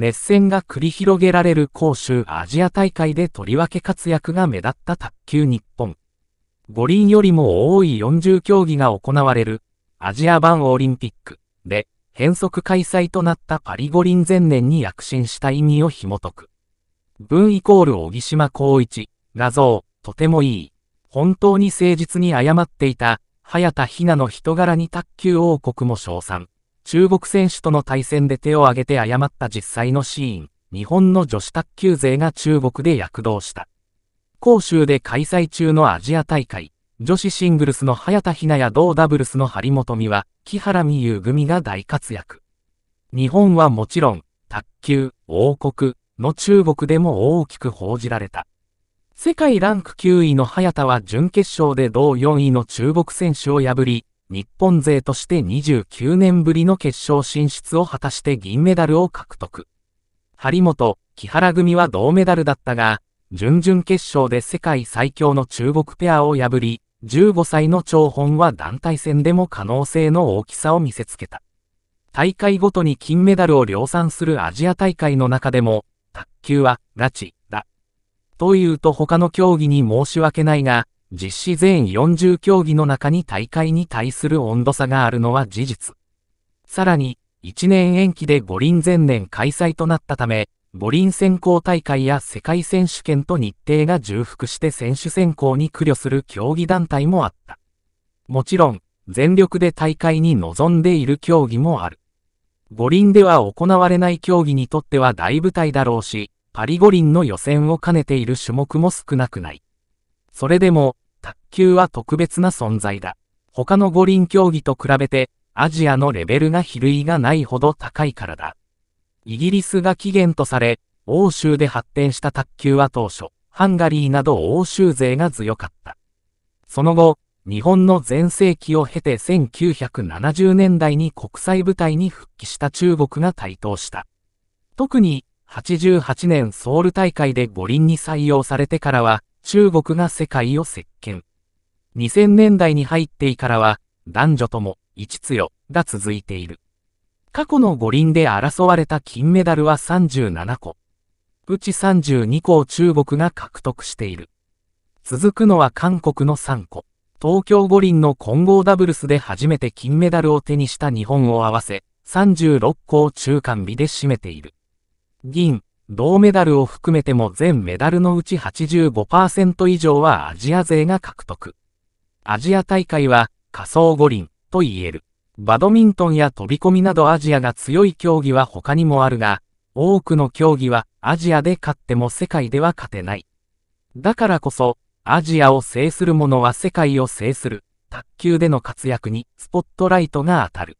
熱戦が繰り広げられる杭州アジア大会でとりわけ活躍が目立った卓球日本。五輪よりも多い40競技が行われるアジア版オリンピックで変則開催となったパリ五輪前年に躍進した意味を紐解く。文イコール小木島光一、画像、とてもいい。本当に誠実に謝っていた、早田ひなの人柄に卓球王国も称賛。中国選手との対戦で手を挙げて誤った実際のシーン、日本の女子卓球勢が中国で躍動した。杭州で開催中のアジア大会、女子シングルスの早田ひなや同ダブルスの張本美は、木原美優組が大活躍。日本はもちろん、卓球、王国の中国でも大きく報じられた。世界ランク9位の早田は準決勝で同4位の中国選手を破り、日本勢として29年ぶりの決勝進出を果たして銀メダルを獲得。張本、木原組は銅メダルだったが、準々決勝で世界最強の中国ペアを破り、15歳の張本は団体戦でも可能性の大きさを見せつけた。大会ごとに金メダルを量産するアジア大会の中でも、卓球は、ガチだ。というと他の競技に申し訳ないが、実施全40競技の中に大会に対する温度差があるのは事実。さらに、1年延期で五輪前年開催となったため、五輪選考大会や世界選手権と日程が重複して選手選考に苦慮する競技団体もあった。もちろん、全力で大会に臨んでいる競技もある。五輪では行われない競技にとっては大舞台だろうし、パリ五輪の予選を兼ねている種目も少なくない。それでも、卓球は特別な存在だ。他の五輪競技と比べて、アジアのレベルが比類がないほど高いからだ。イギリスが起源とされ、欧州で発展した卓球は当初、ハンガリーなど欧州勢が強かった。その後、日本の全盛期を経て1970年代に国際舞台に復帰した中国が台頭した。特に、88年ソウル大会で五輪に採用されてからは、中国が世界を席巻。2000年代に入ってからは、男女とも、一強が続いている。過去の五輪で争われた金メダルは37個。うち32個を中国が獲得している。続くのは韓国の3個。東京五輪の混合ダブルスで初めて金メダルを手にした日本を合わせ、36個を中間日で占めている。銀、銅メダルを含めても全メダルのうち85%以上はアジア勢が獲得。アジア大会は仮想五輪と言える。バドミントンや飛び込みなどアジアが強い競技は他にもあるが、多くの競技はアジアで勝っても世界では勝てない。だからこそ、アジアを制する者は世界を制する、卓球での活躍にスポットライトが当たる。